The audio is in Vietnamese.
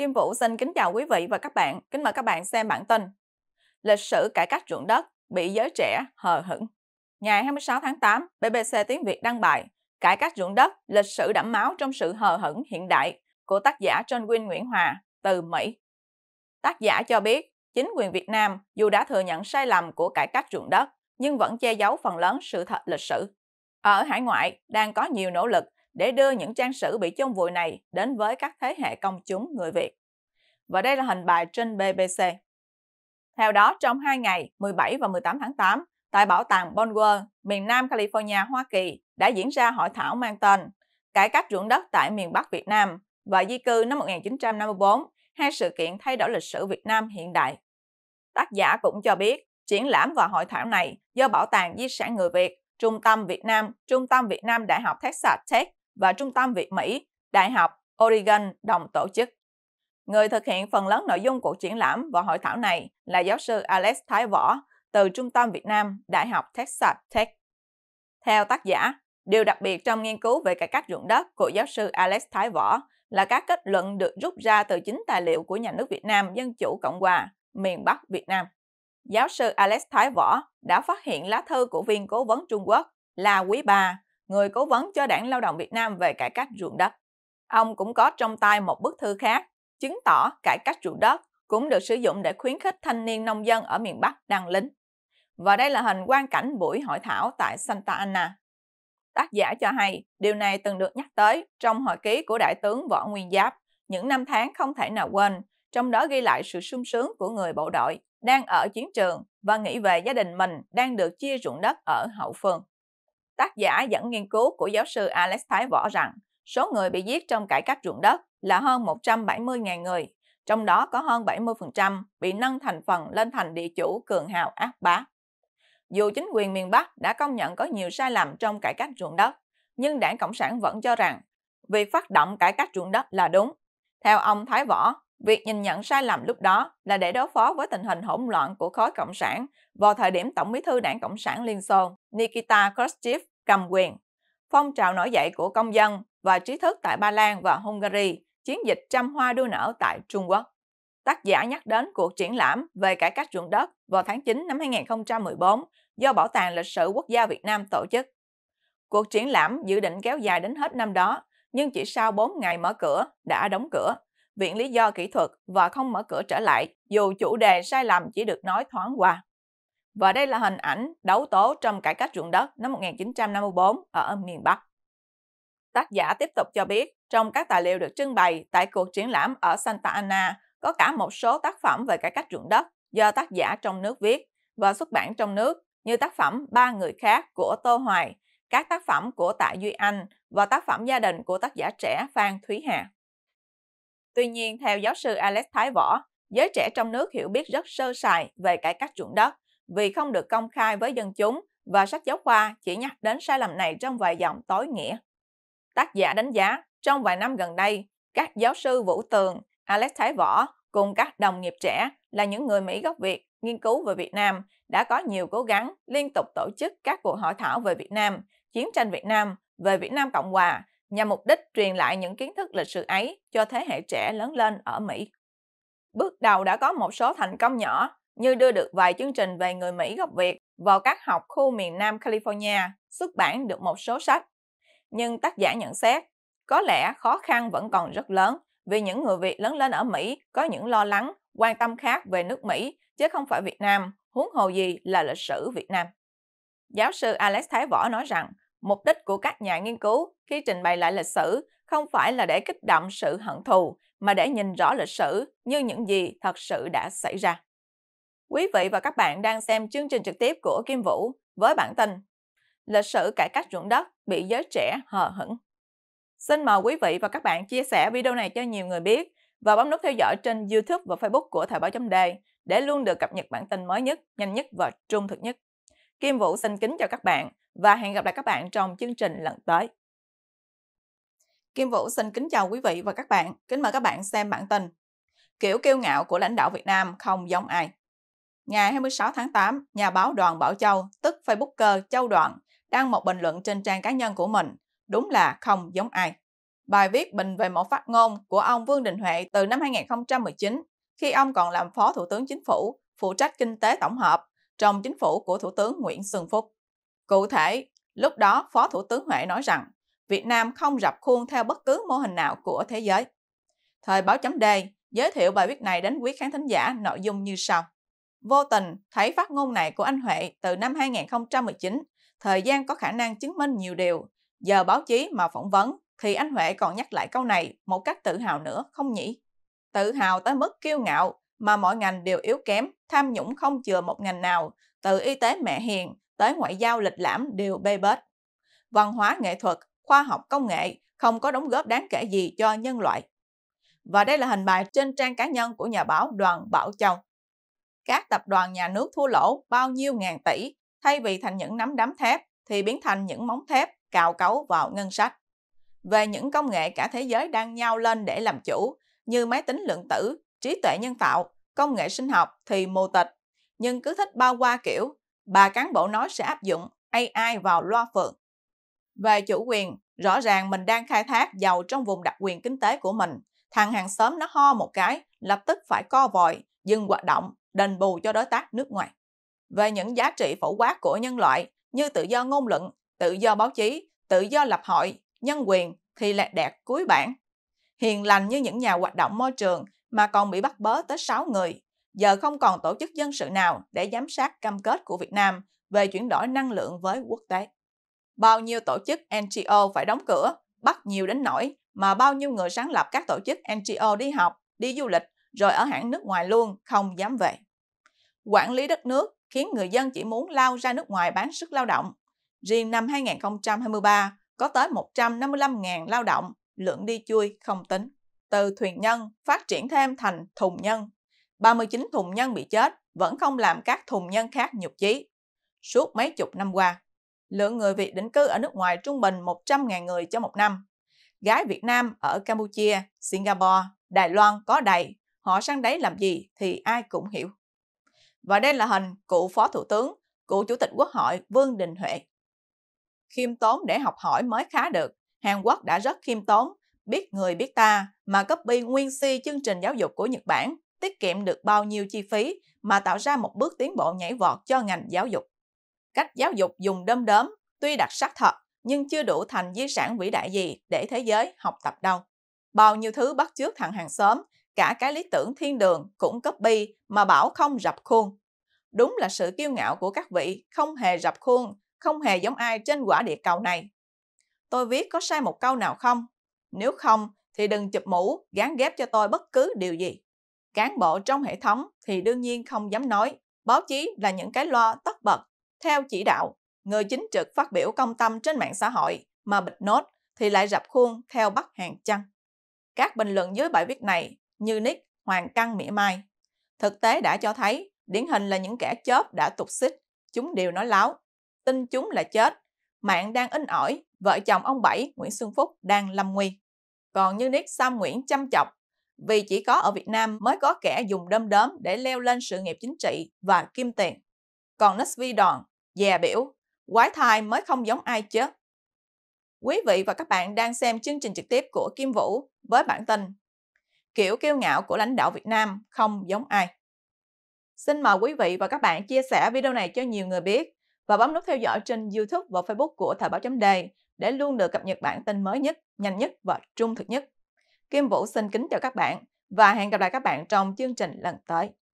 Kim Vũ xin kính chào quý vị và các bạn. Kính mời các bạn xem bản tin. Lịch sử cải cách ruộng đất bị giới trẻ hờ hững. Ngày 26 tháng 8, BBC Tiếng Việt đăng bài Cải cách ruộng đất, lịch sử đẫm máu trong sự hờ hững hiện đại của tác giả John Wynne Nguyễn Hòa từ Mỹ. Tác giả cho biết, chính quyền Việt Nam dù đã thừa nhận sai lầm của cải cách ruộng đất, nhưng vẫn che giấu phần lớn sự thật lịch sử. Ở hải ngoại, đang có nhiều nỗ lực để đưa những trang sử bị chôn vùi này đến với các thế hệ công chúng người Việt. Và đây là hình bài trên BBC. Theo đó, trong 2 ngày 17 và 18 tháng 8, tại Bảo tàng Bonwell, miền Nam California, Hoa Kỳ, đã diễn ra hội thảo mang tên Cải cách ruộng đất tại miền Bắc Việt Nam và di cư năm 1954, hai sự kiện thay đổi lịch sử Việt Nam hiện đại. Tác giả cũng cho biết, triển lãm và hội thảo này do Bảo tàng Di sản Người Việt, Trung tâm Việt Nam, Trung tâm Việt Nam Đại học Texas Tech và Trung tâm Việt Mỹ, Đại học Oregon đồng tổ chức. Người thực hiện phần lớn nội dung cuộc triển lãm và hội thảo này là giáo sư Alex Thái Võ từ Trung tâm Việt Nam, Đại học Texas Tech. Theo tác giả, điều đặc biệt trong nghiên cứu về cải cách ruộng đất của giáo sư Alex Thái Võ là các kết luận được rút ra từ chính tài liệu của nhà nước Việt Nam Dân Chủ Cộng Hòa, miền Bắc Việt Nam. Giáo sư Alex Thái Võ đã phát hiện lá thư của viên cố vấn Trung Quốc là Quý Bà người cố vấn cho Đảng Lao động Việt Nam về cải cách ruộng đất. Ông cũng có trong tay một bức thư khác, chứng tỏ cải cách ruộng đất cũng được sử dụng để khuyến khích thanh niên nông dân ở miền Bắc đăng lính. Và đây là hình quan cảnh buổi hội thảo tại Santa Ana. Tác giả cho hay, điều này từng được nhắc tới trong hồi ký của Đại tướng Võ Nguyên Giáp, những năm tháng không thể nào quên, trong đó ghi lại sự sung sướng của người bộ đội đang ở chiến trường và nghĩ về gia đình mình đang được chia ruộng đất ở hậu phương tác giả dẫn nghiên cứu của giáo sư Alex Thái Võ rằng số người bị giết trong cải cách ruộng đất là hơn 170.000 người, trong đó có hơn 70% bị nâng thành phần lên thành địa chủ cường hào ác bá. Dù chính quyền miền Bắc đã công nhận có nhiều sai lầm trong cải cách ruộng đất, nhưng đảng Cộng sản vẫn cho rằng việc phát động cải cách ruộng đất là đúng. Theo ông Thái Võ, việc nhìn nhận sai lầm lúc đó là để đối phó với tình hình hỗn loạn của khối Cộng sản vào thời điểm Tổng bí thư đảng Cộng sản Liên Xô Nikita Khrushchev cầm quyền. Phong trào nổi dậy của công dân và trí thức tại Ba Lan và Hungary, chiến dịch trăm hoa đua nở tại Trung Quốc. Tác giả nhắc đến cuộc triển lãm về cải cách ruộng đất vào tháng 9 năm 2014 do Bảo tàng Lịch sử Quốc gia Việt Nam tổ chức. Cuộc triển lãm dự định kéo dài đến hết năm đó, nhưng chỉ sau 4 ngày mở cửa đã đóng cửa, viện lý do kỹ thuật và không mở cửa trở lại, dù chủ đề sai lầm chỉ được nói thoáng qua. Và đây là hình ảnh đấu tố trong cải cách ruộng đất năm 1954 ở miền Bắc. Tác giả tiếp tục cho biết, trong các tài liệu được trưng bày tại cuộc triển lãm ở Santa Ana có cả một số tác phẩm về cải cách ruộng đất do tác giả trong nước viết và xuất bản trong nước như tác phẩm Ba người khác của Tô Hoài, các tác phẩm của Tạ Duy Anh và tác phẩm gia đình của tác giả trẻ Phan Thúy Hà. Tuy nhiên, theo giáo sư Alex Thái Võ, giới trẻ trong nước hiểu biết rất sơ sài về cải cách ruộng đất vì không được công khai với dân chúng và sách giáo khoa chỉ nhắc đến sai lầm này trong vài dòng tối nghĩa. Tác giả đánh giá, trong vài năm gần đây, các giáo sư Vũ Tường, Alex Thái Võ cùng các đồng nghiệp trẻ là những người Mỹ gốc Việt nghiên cứu về Việt Nam đã có nhiều cố gắng liên tục tổ chức các cuộc hội thảo về Việt Nam, chiến tranh Việt Nam, về Việt Nam Cộng Hòa nhằm mục đích truyền lại những kiến thức lịch sử ấy cho thế hệ trẻ lớn lên ở Mỹ. Bước đầu đã có một số thành công nhỏ như đưa được vài chương trình về người Mỹ gốc Việt vào các học khu miền Nam California, xuất bản được một số sách. Nhưng tác giả nhận xét, có lẽ khó khăn vẫn còn rất lớn vì những người Việt lớn lên ở Mỹ có những lo lắng, quan tâm khác về nước Mỹ chứ không phải Việt Nam, huống hồ gì là lịch sử Việt Nam. Giáo sư Alex Thái Võ nói rằng, mục đích của các nhà nghiên cứu khi trình bày lại lịch sử không phải là để kích động sự hận thù, mà để nhìn rõ lịch sử như những gì thật sự đã xảy ra. Quý vị và các bạn đang xem chương trình trực tiếp của Kim Vũ với bản tin Lịch sử cải cách ruộng đất bị giới trẻ hờ hững. Xin mời quý vị và các bạn chia sẻ video này cho nhiều người biết và bấm nút theo dõi trên YouTube và Facebook của Thời báo chấm đề để luôn được cập nhật bản tin mới nhất, nhanh nhất và trung thực nhất. Kim Vũ xin kính chào các bạn và hẹn gặp lại các bạn trong chương trình lần tới. Kim Vũ xin kính chào quý vị và các bạn, kính mời các bạn xem bản tin. Kiểu kiêu ngạo của lãnh đạo Việt Nam không giống ai ngày 26 tháng 8, nhà báo Đoàn Bảo Châu, tức Facebooker Châu Đoàn, đăng một bình luận trên trang cá nhân của mình, đúng là không giống ai. Bài viết bình về một phát ngôn của ông Vương Đình Huệ từ năm 2019, khi ông còn làm Phó Thủ tướng Chính phủ, phụ trách kinh tế tổng hợp trong chính phủ của Thủ tướng Nguyễn Xuân Phúc. Cụ thể, lúc đó Phó Thủ tướng Huệ nói rằng Việt Nam không rập khuôn theo bất cứ mô hình nào của thế giới. Thời báo chấm D giới thiệu bài viết này đến quý khán thính giả nội dung như sau. Vô tình thấy phát ngôn này của anh Huệ từ năm 2019, thời gian có khả năng chứng minh nhiều điều. Giờ báo chí mà phỏng vấn thì anh Huệ còn nhắc lại câu này một cách tự hào nữa không nhỉ? Tự hào tới mức kiêu ngạo mà mọi ngành đều yếu kém, tham nhũng không chừa một ngành nào, từ y tế mẹ hiền tới ngoại giao lịch lãm đều bê bết. Văn hóa nghệ thuật, khoa học công nghệ không có đóng góp đáng kể gì cho nhân loại. Và đây là hình bài trên trang cá nhân của nhà báo Đoàn Bảo Châu các tập đoàn nhà nước thua lỗ bao nhiêu ngàn tỷ, thay vì thành những nắm đấm thép thì biến thành những móng thép cào cấu vào ngân sách. Về những công nghệ cả thế giới đang nhau lên để làm chủ, như máy tính lượng tử, trí tuệ nhân tạo, công nghệ sinh học thì mù tịch, nhưng cứ thích bao qua kiểu, bà cán bộ nói sẽ áp dụng AI vào loa phượng. Về chủ quyền, rõ ràng mình đang khai thác giàu trong vùng đặc quyền kinh tế của mình, thằng hàng xóm nó ho một cái, lập tức phải co vòi, dừng hoạt động đền bù cho đối tác nước ngoài. Về những giá trị phổ quát của nhân loại như tự do ngôn luận, tự do báo chí, tự do lập hội, nhân quyền thì lẹt đẹt cuối bản. Hiền lành như những nhà hoạt động môi trường mà còn bị bắt bớ tới 6 người, giờ không còn tổ chức dân sự nào để giám sát cam kết của Việt Nam về chuyển đổi năng lượng với quốc tế. Bao nhiêu tổ chức NGO phải đóng cửa, bắt nhiều đến nỗi mà bao nhiêu người sáng lập các tổ chức NGO đi học, đi du lịch rồi ở hãng nước ngoài luôn, không dám về. Quản lý đất nước khiến người dân chỉ muốn lao ra nước ngoài bán sức lao động. Riêng năm 2023, có tới 155.000 lao động, lượng đi chui không tính. Từ thuyền nhân phát triển thêm thành thùng nhân. 39 thùng nhân bị chết vẫn không làm các thùng nhân khác nhục chí. Suốt mấy chục năm qua, lượng người Việt định cư ở nước ngoài trung bình 100.000 người cho một năm. Gái Việt Nam ở Campuchia, Singapore, Đài Loan có đầy, họ sang đấy làm gì thì ai cũng hiểu. Và đây là hình cựu Phó Thủ tướng, cựu Chủ tịch Quốc hội Vương Đình Huệ. Khiêm tốn để học hỏi mới khá được, Hàn Quốc đã rất khiêm tốn, biết người biết ta mà copy nguyên si chương trình giáo dục của Nhật Bản, tiết kiệm được bao nhiêu chi phí mà tạo ra một bước tiến bộ nhảy vọt cho ngành giáo dục. Cách giáo dục dùng đom đóm tuy đặc sắc thật nhưng chưa đủ thành di sản vĩ đại gì để thế giới học tập đâu. Bao nhiêu thứ bắt chước thằng hàng xóm cả cái lý tưởng thiên đường cũng copy mà bảo không rập khuôn. Đúng là sự kiêu ngạo của các vị không hề rập khuôn, không hề giống ai trên quả địa cầu này. Tôi viết có sai một câu nào không? Nếu không thì đừng chụp mũ, gán ghép cho tôi bất cứ điều gì. Cán bộ trong hệ thống thì đương nhiên không dám nói. Báo chí là những cái loa tất bật, theo chỉ đạo. Người chính trực phát biểu công tâm trên mạng xã hội mà bịch nốt thì lại rập khuôn theo bắt hàng chăng. Các bình luận dưới bài viết này như Nick, Hoàng Căng, Mỹ Mai. Thực tế đã cho thấy, điển hình là những kẻ chớp đã tục xích, chúng đều nói láo, tin chúng là chết, mạng đang in ỏi, vợ chồng ông Bảy, Nguyễn Xuân Phúc đang lâm nguy. Còn như Nick Sam Nguyễn chăm chọc, vì chỉ có ở Việt Nam mới có kẻ dùng đâm đóm để leo lên sự nghiệp chính trị và kim tiền. Còn Vi Đòn, dè biểu, quái thai mới không giống ai chứ. Quý vị và các bạn đang xem chương trình trực tiếp của Kim Vũ với bản tin kiểu kiêu ngạo của lãnh đạo Việt Nam không giống ai. Xin mời quý vị và các bạn chia sẻ video này cho nhiều người biết và bấm nút theo dõi trên YouTube và Facebook của Thời báo chấm đề để luôn được cập nhật bản tin mới nhất, nhanh nhất và trung thực nhất. Kim Vũ xin kính chào các bạn và hẹn gặp lại các bạn trong chương trình lần tới.